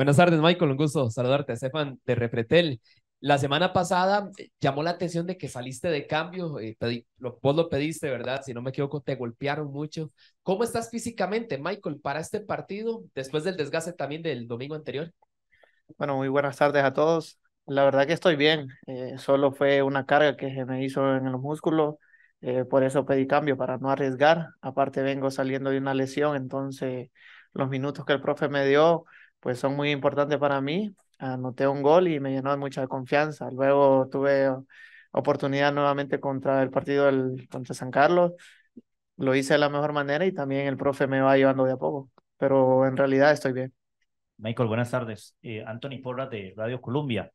Buenas tardes, Michael. Un gusto saludarte. Estefan de Repretel, La semana pasada eh, llamó la atención de que saliste de cambio, eh, pedí, lo, vos lo pediste, ¿verdad? Si no me equivoco, te golpearon mucho. ¿Cómo estás físicamente, Michael, para este partido, después del desgaste también del domingo anterior? Bueno, muy buenas tardes a todos. La verdad que estoy bien, eh, solo fue una carga que se me hizo en los músculos, por eso pedí cambio para no arriesgar. Aparte vengo saliendo de una lesión, entonces los minutos que el profe me dio pues son muy importantes para mí. Anoté un gol y me llenó de mucha confianza. Luego tuve oportunidad nuevamente contra el partido del, contra San Carlos. Lo hice de la mejor manera y también el profe me va llevando de a poco, pero en realidad estoy bien. Michael, buenas tardes. Eh, Anthony Porra de Radio Colombia.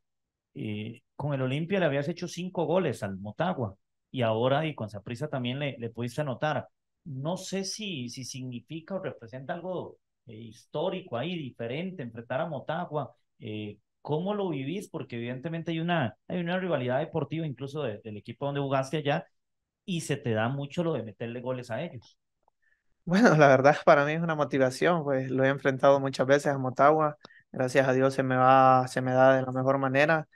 Eh, con el Olimpia le habías hecho cinco goles al Motagua y ahora y con prisa también le, le pudiste anotar. No sé si, si significa o representa algo eh, histórico ahí, diferente, enfrentar a Motagua. Eh, ¿Cómo lo vivís? Porque evidentemente hay una, hay una rivalidad deportiva incluso del equipo donde jugaste allá y se te da mucho lo de meterle goles a ellos. Bueno, la verdad para mí es una motivación, pues lo he enfrentado muchas veces a Motagua, gracias a Dios se me va, se me da de la mejor manera.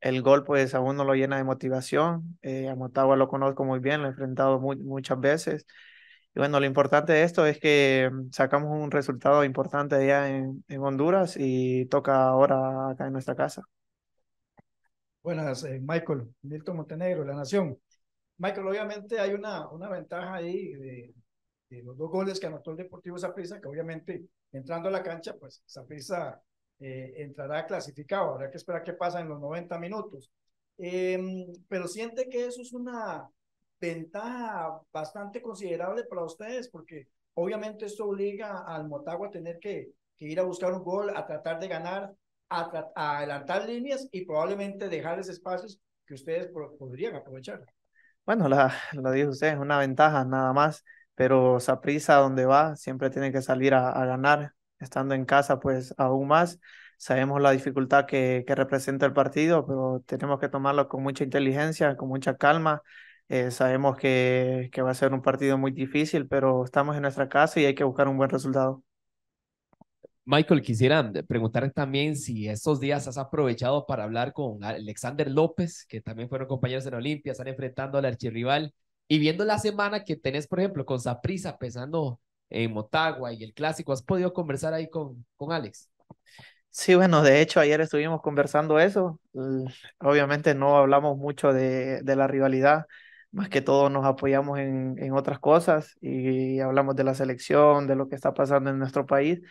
El gol pues a uno lo llena de motivación, eh, a Motagua lo conozco muy bien, lo he enfrentado muy, muchas veces y bueno, lo importante de esto es que mm, sacamos un resultado importante allá en, Honduras y toca ahora acá en nuestra casa. Buenas, eh, Michael, Milton Montenegro, La Nación. Michael, obviamente hay una, una ventaja ahí de, los dos goles que anotó el Deportivo Zaprisa que obviamente entrando a la cancha, pues Zaprisa eh, entrará clasificado, habrá que esperar qué pasa en los 90 minutos. Em, pero siente que eso es una, ventaja bastante considerable para ustedes, porque obviamente esto obliga al Motagua a tener que, ir a buscar un gol, a tratar de ganar, a, adelantar líneas y probablemente dejarles espacios que ustedes podrían aprovechar. Bueno, la, lo dijo usted, es una ventaja nada más, pero Saprisa donde va siempre tiene que salir a, ganar, estando en casa pues aún más. Sabemos la dificultad que representa el partido, pero tenemos que tomarlo con mucha inteligencia, con mucha calma, eh, sabemos que, que, va a ser un partido muy difícil, pero estamos en nuestra casa y hay que buscar un buen resultado. Michael, quisiera eh, preguntar también si estos días has aprovechado para hablar con Alexander López, que también fueron compañeros en Olimpia, están enfrentando al archirrival. Y viendo la semana que tenés, por ejemplo, con Saprisa, pensando en Motagua y el clásico, ¿has podido conversar ahí con, con Alex? Sí, bueno, de hecho ayer estuvimos conversando eso. Obviamente no hablamos mucho de, de la rivalidad, más que todo nos apoyamos en, en, otras cosas y hablamos de la selección, de lo que está pasando en nuestro país,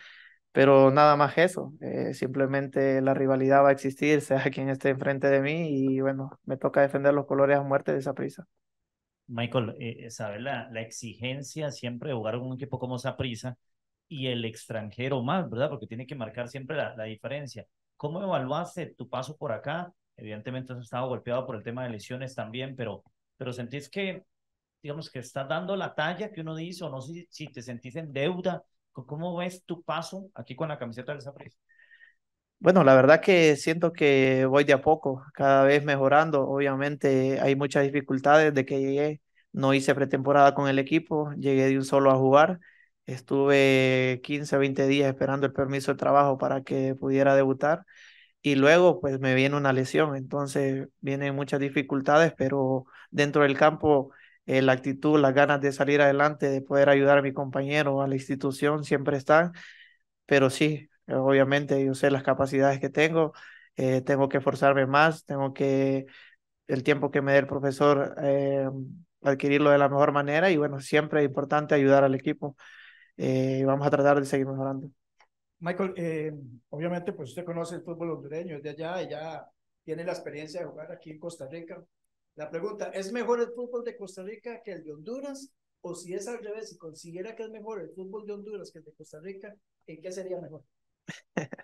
pero nada más eso, eh, simplemente la rivalidad va a existir, sea quien esté enfrente de mí y bueno, me toca defender los colores a muerte de esa prisa. Michael, eh, eh ¿sabes la, la, exigencia siempre de jugar con un equipo como prisa y el extranjero más, verdad? Porque tiene que marcar siempre la, la diferencia. ¿Cómo evaluaste tu paso por acá? Evidentemente has estado golpeado por el tema de lesiones también, pero pero sentís que, digamos, que estás dando la talla que uno dice, o no sé si, si te sentís en deuda. ¿Cómo ves tu paso aquí con la camiseta de Saprissa? Bueno, la verdad que siento que voy de a poco, cada vez mejorando. Obviamente hay muchas dificultades de que llegué. No hice pretemporada con el equipo, llegué de un solo a jugar. Estuve 15, 20 días esperando el permiso de trabajo para que pudiera debutar y luego pues me viene una lesión, entonces vienen muchas dificultades, pero dentro del campo eh, la actitud, las ganas de salir adelante, de poder ayudar a mi compañero, a la institución, siempre están, pero sí, obviamente yo sé las capacidades que tengo, eh, tengo que esforzarme más, tengo que el tiempo que me dé el profesor eh, adquirirlo de la mejor manera y bueno, siempre es importante ayudar al equipo. vamos a tratar de seguir mejorando. Michael, eh, obviamente, pues usted conoce el fútbol hondureño, de allá, y ya tiene la experiencia de jugar aquí en Costa Rica. La pregunta, ¿es mejor el fútbol de Costa Rica que el de Honduras? O si es al revés, si considera que es mejor el fútbol de Honduras que el de Costa Rica, ¿en qué sería mejor?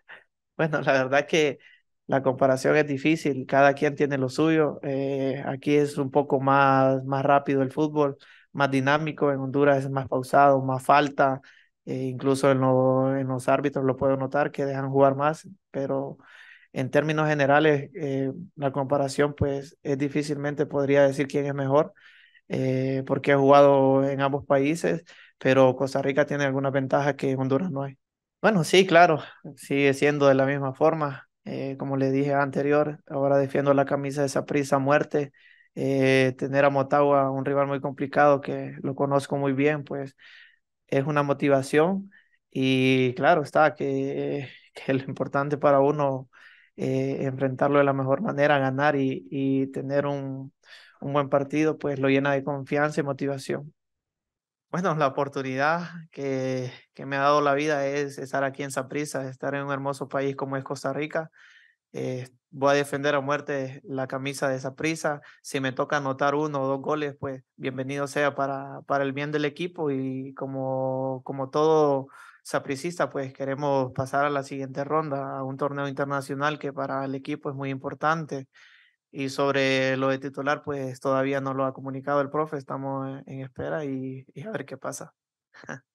bueno, la verdad que la comparación es difícil, cada quien tiene lo suyo. Eh, aquí es un poco más, más rápido el fútbol, más dinámico, en Honduras es más pausado, más falta. E incluso en, en, los árbitros lo puedo notar que dejan jugar más, pero en términos generales eh, la comparación pues es difícilmente podría decir quién es mejor, eh, porque he jugado en ambos países, pero Costa Rica tiene algunas ventajas que Honduras no hay. Bueno, sí, claro, sigue siendo de la misma forma. Eh, como le dije anterior, ahora defiendo la camisa de esa prisa muerte. tener a Motagua, un rival muy complicado que lo conozco muy bien, pues es una motivación y claro, está que, lo importante para uno eh, enfrentarlo de la mejor manera, ganar y, tener un, buen partido, pues lo llena de confianza y motivación. Bueno, la oportunidad que, me ha dado la vida es estar aquí en Saprisa, estar en un hermoso país como es Costa Rica. Eh, voy a defender a muerte la camisa de esa Si me toca anotar uno o dos goles, pues bienvenido sea para, para el bien del equipo y como, como todo sapricista, pues queremos pasar a la siguiente ronda, a un torneo internacional que para el equipo es muy importante. Y sobre lo de titular, pues todavía no lo ha comunicado el profe, estamos en espera y a ver qué pasa.